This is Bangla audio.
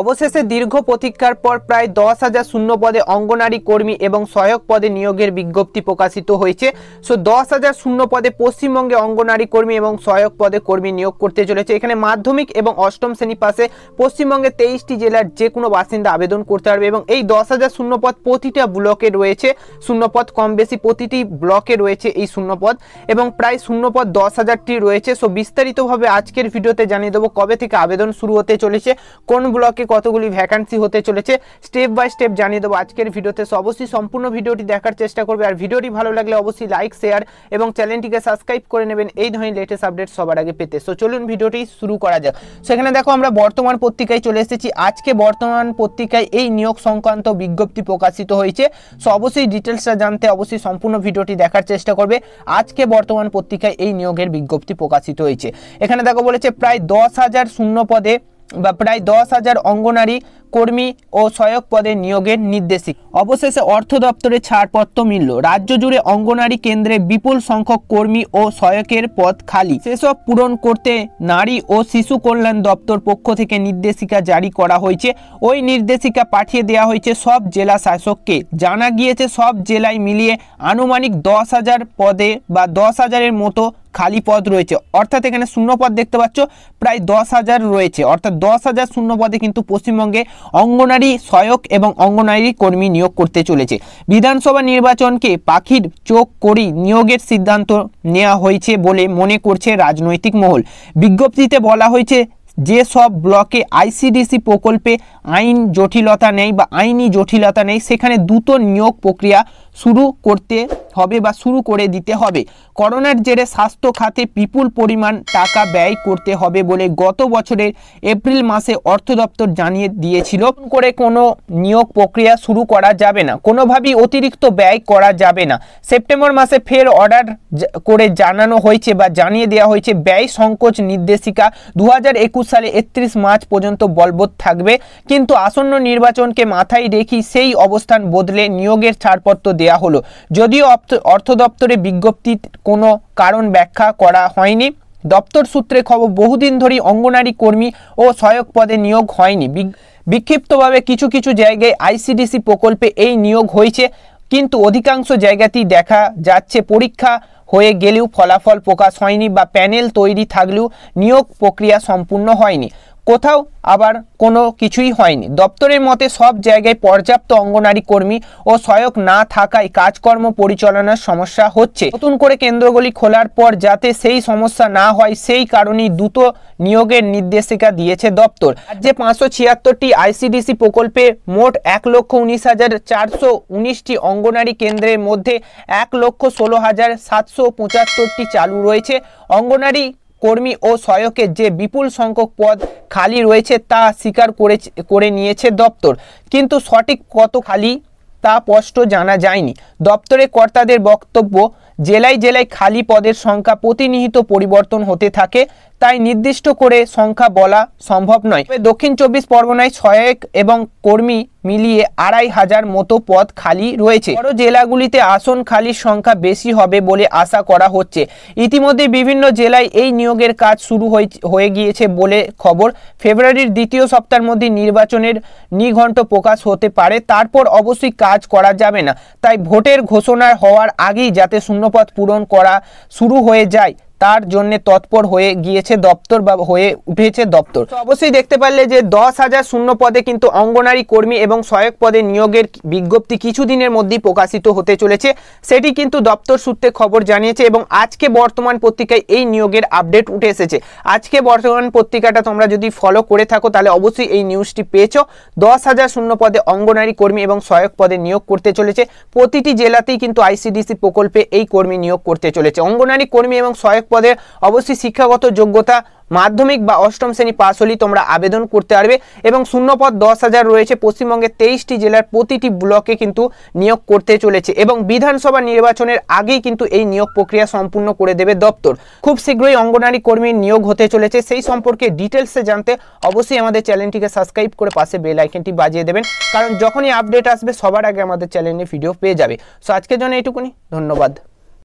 অবশেষে দীর্ঘ প্রতীক্ষার পর প্রায় দশ হাজার শূন্য পদে অঙ্গনারী কর্মী এবং সহায়ক পদে নিয়োগের বিজ্ঞপ্তি প্রকাশিত হয়েছে সো দশ হাজার শূন্য পদে পশ্চিমবঙ্গে অঙ্গনারী কর্মী এবং সহায়ক পদে কর্মী নিয়োগ করতে চলেছে এখানে মাধ্যমিক এবং অষ্টম শ্রেণী পাশে পশ্চিমবঙ্গের তেইশটি জেলার যে কোনো বাসিন্দা আবেদন করতে পারবে এবং এই দশ হাজার শূন্যপদ প্রতিটা ব্লকে রয়েছে শূন্যপদ কম বেশি প্রতিটি ব্লকে রয়েছে এই শূন্যপদ এবং প্রায় শূন্যপদ দশ হাজারটি রয়েছে সো বিস্তারিতভাবে আজকের ভিডিওতে জানিয়ে দেবো কবে থেকে আবেদন শুরু হতে চলেছে কোন ব্লকে কতগুলি ভ্যাকান্সি হতে চলেছে স্টেপ বাই স্টেপ জানিয়ে দেবো আজকের ভিডিওতে সো অবশ্যই সম্পূর্ণ ভিডিওটি দেখার চেষ্টা করবে আর ভিডিওটি ভালো লাগলে অবশ্যই লাইক শেয়ার এবং চ্যানেলটিকে সাবস্ক্রাইব করে নেবেন এই ধরনের লেটেস্ট আপডেট সবার আগে পেতে সো চলুন ভিডিওটি শুরু করা যাক সেখানে দেখো আমরা বর্তমান পত্রিকায় চলে এসেছি আজকে বর্তমান পত্রিকায় এই নিয়োগ সংক্রান্ত বিজ্ঞপ্তি প্রকাশিত হয়েছে সো অবশ্যই ডিটেলসটা জানতে অবশ্যই সম্পূর্ণ ভিডিওটি দেখার চেষ্টা করবে আজকে বর্তমান পত্রিকায় এই নিয়োগের বিজ্ঞপ্তি প্রকাশিত হয়েছে এখানে দেখো বলেছে প্রায় দশ হাজার শূন্য পদে বা প্রায় দশ হাজার অঙ্গনারী কর্মী ও সহায়ক পদে নিয়োগের নির্দেশিক অবশেষে অর্থ দপ্তরে ছাড়পত্র মিলল রাজ্য জুড়ে অঙ্গনারী কেন্দ্রে বিপুল সংখ্যক কর্মী ও সহায়কের পদ খালি সেসব পূরণ করতে নারী ও শিশু কল্যাণ দপ্তর পক্ষ থেকে নির্দেশিকা জারি করা হয়েছে ওই নির্দেশিকা পাঠিয়ে দেওয়া হয়েছে সব জেলা শাসককে জানা গিয়েছে সব জেলায় মিলিয়ে আনুমানিক দশ হাজার পদে বা দশ হাজারের মতো খালি পদ রয়েছে অর্থাৎ এখানে শূন্য পদ দেখতে পাচ্ছ প্রায় দশ হাজার রয়েছে অর্থাৎ দশ হাজার শূন্য পদে কিন্তু পশ্চিমবঙ্গে অঙ্গনারী সহায়ক এবং অঙ্গনারী কর্মী নিয়োগ করতে চলেছে বিধানসভা নির্বাচনকে পাখির চোখ করি নিয়োগের সিদ্ধান্ত নেওয়া হয়েছে বলে মনে করছে রাজনৈতিক মহল বিজ্ঞপ্তিতে বলা হয়েছে যে সব ব্লকে আইসিডিসি প্রকল্পে আইন জটিলতা নেই বা আইনি জটিলতা নেই সেখানে দ্রুত নিয়োগ প্রক্রিয়া শুরু করতে হবে বা শুরু করে দিতে হবে করোনার জেরে স্বাস্থ্য খাতে বিপুল পরিমাণ টাকা ব্যয় করতে হবে বলে গত বছরের এপ্রিল মাসে অর্থ দপ্তর জানিয়ে দিয়েছিল করে কোনো নিয়োগ প্রক্রিয়া শুরু করা যাবে না কোনোভাবেই অতিরিক্ত ব্যয় করা যাবে না সেপ্টেম্বর মাসে ফের অর্ডার করে জানানো হয়েছে বা জানিয়ে দেওয়া হয়েছে ব্যয় সংকোচ নির্দেশিকা দু সালে একত্রিশ মার্চ পর্যন্ত বলবৎ থাকবে কিন্তু আসন্ন নির্বাচনকে মাথায় রেখে সেই অবস্থান বদলে নিয়োগের ছাড়পত্র দেয়া হলো যদিও অর্থ দপ্তরে বিজ্ঞপ্তির কোনো কারণ ব্যাখ্যা করা হয়নি দপ্তর সূত্রে খবর বহুদিন ধরেই অঙ্গনারী কর্মী ও সহায়ক পদে নিয়োগ হয়নি বিক্ষিপ্তভাবে কিছু কিছু জায়গায় আইসিডিসি প্রকল্পে এই নিয়োগ হয়েছে কিন্তু অধিকাংশ জায়গাতেই দেখা যাচ্ছে পরীক্ষা হয়ে গেলেও ফলাফল প্রকাশ হয়নি বা প্যানেল তৈরি থাকলেও নিয়োগ প্রক্রিয়া সম্পূর্ণ হয়নি কোথাও আবার কোনো কিছুই হয়নি দপ্তরের মতে সব জায়গায় পর্যাপ্ত অঙ্গনারী কর্মী ও সহায়ক না থাকায় কাজকর্ম পরিচালনার সমস্যা হচ্ছে নতুন করে কেন্দ্রগুলি খোলার পর যাতে সেই সমস্যা না হয় সেই কারণেই দ্রুত নিয়োগের নির্দেশিকা দিয়েছে দপ্তর রাজ্যে পাঁচশো ছিয়াত্তরটি আইসিডিসি প্রকল্পে মোট এক লক্ষ উনিশ হাজার চারশো উনিশটি অঙ্গনারী কেন্দ্রের মধ্যে এক লক্ষ ষোলো হাজার সাতশো পঁচাত্তরটি চালু রয়েছে অঙ্গনারী কর্মী ও সহায়কের যে বিপুল সংখ্যক পদ খালি রয়েছে তা স্বীকার করে করে নিয়েছে দপ্তর কিন্তু সঠিক কত খালি তা স্পষ্ট জানা যায়নি দপ্তরে কর্তাদের বক্তব্য জেলায় জেলায় খালি পদের সংখ্যা প্রতিনিহিত পরিবর্তন হতে থাকে তাই নির্দিষ্ট করে সংখ্যা বলা সম্ভব নয় দক্ষিণ চব্বিশ পরগনায় সহায়ক এবং কর্মী মিলিয়ে আড়াই হাজার মতো পদ খালি রয়েছে বড় জেলাগুলিতে আসন খালির সংখ্যা বেশি হবে বলে আশা করা হচ্ছে ইতিমধ্যে বিভিন্ন জেলায় এই নিয়োগের কাজ শুরু হয়ে গিয়েছে বলে খবর ফেব্রুয়ারির দ্বিতীয় সপ্তাহের মধ্যে নির্বাচনের নিঘণ্ট প্রকাশ হতে পারে তারপর অবশ্যই কাজ করা যাবে না তাই ভোটের ঘোষণা হওয়ার আগেই যাতে শূন্যপদ পূরণ করা শুরু হয়ে যায় তার জন্য তৎপর হয়ে গিয়েছে দপ্তর বা হয়ে উঠেছে দপ্তর অবশ্যই দেখতে পারলে যে দশ হাজার শূন্য পদে কিন্তু অঙ্গনারী কর্মী এবং সহায়ক পদে নিয়োগের বিজ্ঞপ্তি কিছুদিনের মধ্যেই প্রকাশিত হতে চলেছে সেটি কিন্তু দপ্তর সূত্রে খবর জানিয়েছে এবং আজকে বর্তমান পত্রিকায় এই নিয়োগের আপডেট উঠে এসেছে আজকে বর্তমান পত্রিকাটা তোমরা যদি ফলো করে থাকো তাহলে অবশ্যই এই নিউজটি পেয়েছ দশ হাজার শূন্য পদে অঙ্গনারী কর্মী এবং সহায়ক পদে নিয়োগ করতে চলেছে প্রতিটি জেলাতেই কিন্তু আইসিডিসি প্রকল্পে এই কর্মী নিয়োগ করতে চলেছে অঙ্গনারী কর্মী এবং সহায়ক পদে অবশ্যই শিক্ষাগত যোগ্যতা মাধ্যমিক বা অষ্টম শ্রেণী পাস হলেই তোমরা আবেদন করতে পারবে এবং শূন্যপদ দশ হাজার রয়েছে পশ্চিমবঙ্গের তেইশটি জেলার প্রতিটি ব্লকে কিন্তু নিয়োগ করতে চলেছে এবং বিধানসভা নির্বাচনের আগেই কিন্তু এই নিয়োগ প্রক্রিয়া সম্পূর্ণ করে দেবে দপ্তর খুব শীঘ্রই অঙ্গনারী কর্মীর নিয়োগ হতে চলেছে সেই সম্পর্কে ডিটেলসে জানতে অবশ্যই আমাদের চ্যানেলটিকে সাবস্ক্রাইব করে পাশে বেল আইকনটি বাজিয়ে দেবেন কারণ যখনই আপডেট আসবে সবার আগে আমাদের চ্যানেলে ভিডিও পেয়ে যাবে সো আজকের জন্য এইটুকুনি ধন্যবাদ